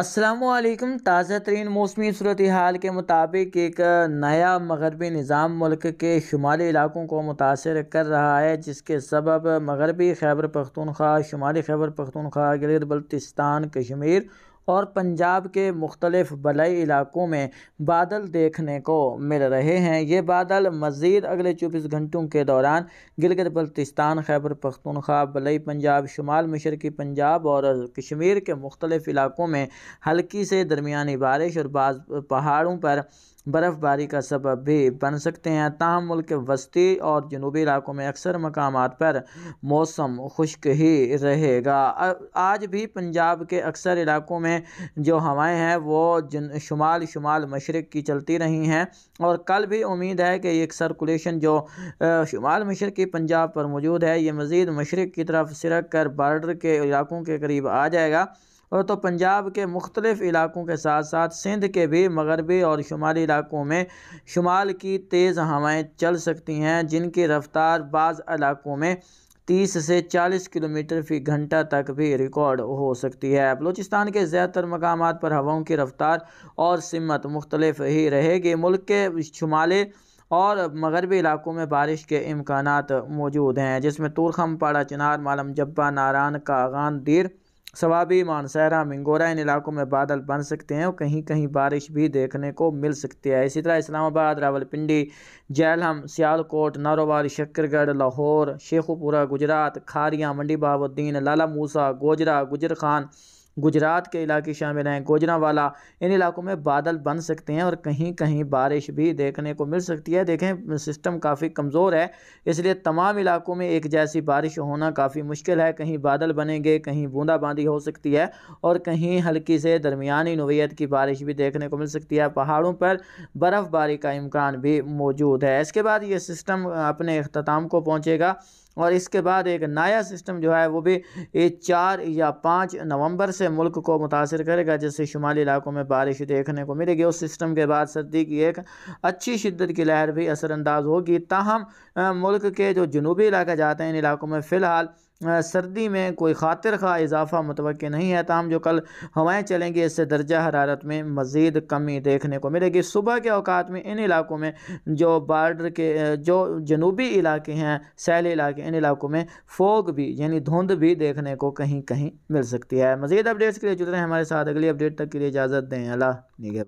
असलकम ताज़ा तरीन मौसमी सूरत हाल के मुताबिक एक नया मगरबी निज़ाम मुल्क के शुमाली इलाकों को मुतासर कर रहा है जिसके सबब मगरबी खैबर पख्तूनख्वा शुमाली खैबर पख्तूनख्वा गिलगित बल्तिस्तान कश्मीर और पंजाब के मुख्तलिफ बलई इलाकों में बादल देखने को मिल रहे हैं ये बादल मज़ीद अगले चौबीस घंटों के दौरान गिलगित बल्तिस्तान खैबर पख्तनख्वा बलई पंजाब शुमाल मशरकी पंजाब और कश्मीर के मुख्तलिफ इलाकों में हल्की से दरमिया बारिश और बाज़ पहाड़ों पर बर्फ़बारी का सबब भी बन सकते हैं ताहम मुल्क के वस्ती और जनूबी इलाकों में अक्सर मकाम पर मौसम खुश्क ही रहेगा आज भी पंजाब के अक्सर इलाकों में जो हवाएँ हैं वो जन शुमाल शुमाल मशरक़ की चलती रही हैं और कल भी उम्मीद है कि एक सर्कुलेशन जो शुमाल मशरक़ी पंजाब पर मौजूद है ये मज़ीद मशरक़ की तरफ सिरक कर बार्डर के इलाकों के करीब आ जाएगा और तो पंजाब के मुख्तलिफ़ इलाक़ों के साथ साथ सिंध के भी मगरबी और शुमाली इलाक़ों में शुमाल की तेज़ हवाएँ चल सकती हैं जिनकी रफ़्तार बाज़ इलाक़ों में तीस से चालीस किलोमीटर फ़ी घंटा तक भी रिकॉर्ड हो सकती है बलूचिस्तान के ज़्यादातर मकाम पर हवाओं की रफ़्तार और सिमत मुख्तलिफ ही रहेगी मुल्क के शुमाले और मगरबी इलाकों में बारिश के इम्कान मौजूद हैं जिसमें तुरखम पाड़ा चिनार मालम जब्बा नारान कागान दीर सवाबी मानसहरा मिंगोरा इन इलाकों में बादल बन सकते हैं और कहीं कहीं बारिश भी देखने को मिल सकती है इसी तरह इस्लामाबाद रावलपिंडी जैलहम सियालकोट नारोवाल शक्करगढ़ लाहौर शेखुपुरा गुजरात खारिया मंडी बहाबुद्दीन लाला मूसा गोजरा गुजर खान गुजरात के इलाके शामिल हैं गोजरावाला इन इलाकों में बादल बन सकते हैं और कहीं कहीं बारिश भी देखने को मिल सकती है देखें सिस्टम काफ़ी कमज़ोर है इसलिए तमाम इलाकों में एक जैसी बारिश होना काफ़ी मुश्किल है कहीं बादल बनेंगे कहीं बूंदाबांदी हो सकती है और कहीं हल्की से दरमियानी नवीयत की बारिश भी देखने को मिल सकती है पहाड़ों पर बर्फ़बारी का इम्कान भी मौजूद है इसके बाद ये सिस्टम अपने अख्ताम को पहुँचेगा और इसके बाद एक नया सिस्टम जो है वो भी चार या पाँच नवंबर से मुल्क को मुतासर करेगा जिससे शुमाली इलाकों में बारिश देखने को मिलेगी उस सिस्टम के बाद सर्दी की एक अच्छी शिद्दत की लहर भी असरानंदाज होगी ताहम मुल्क के जो जनूबी इलाके जाते हैं इन इलाकों में फ़िलहाल सर्दी में कोई खातिर खा इजाफा मुतव नहीं है तहम जो कल हवाएं चलेंगी इससे दर्जा हरारत में मज़ीद कमी देखने को मिलेगी सुबह के अवकात में इन इलाकों में जो बार्डर के जो जनूबी इलाके हैं सैली इलाके इन इलाकों में फोग भी यानी धुंध भी देखने को कहीं कहीं मिल सकती है मज़ीद अपडेट्स के लिए जुड़ रहे हैं हमारे साथ अगली अपडेट तक के लिए इजाज़त दें अला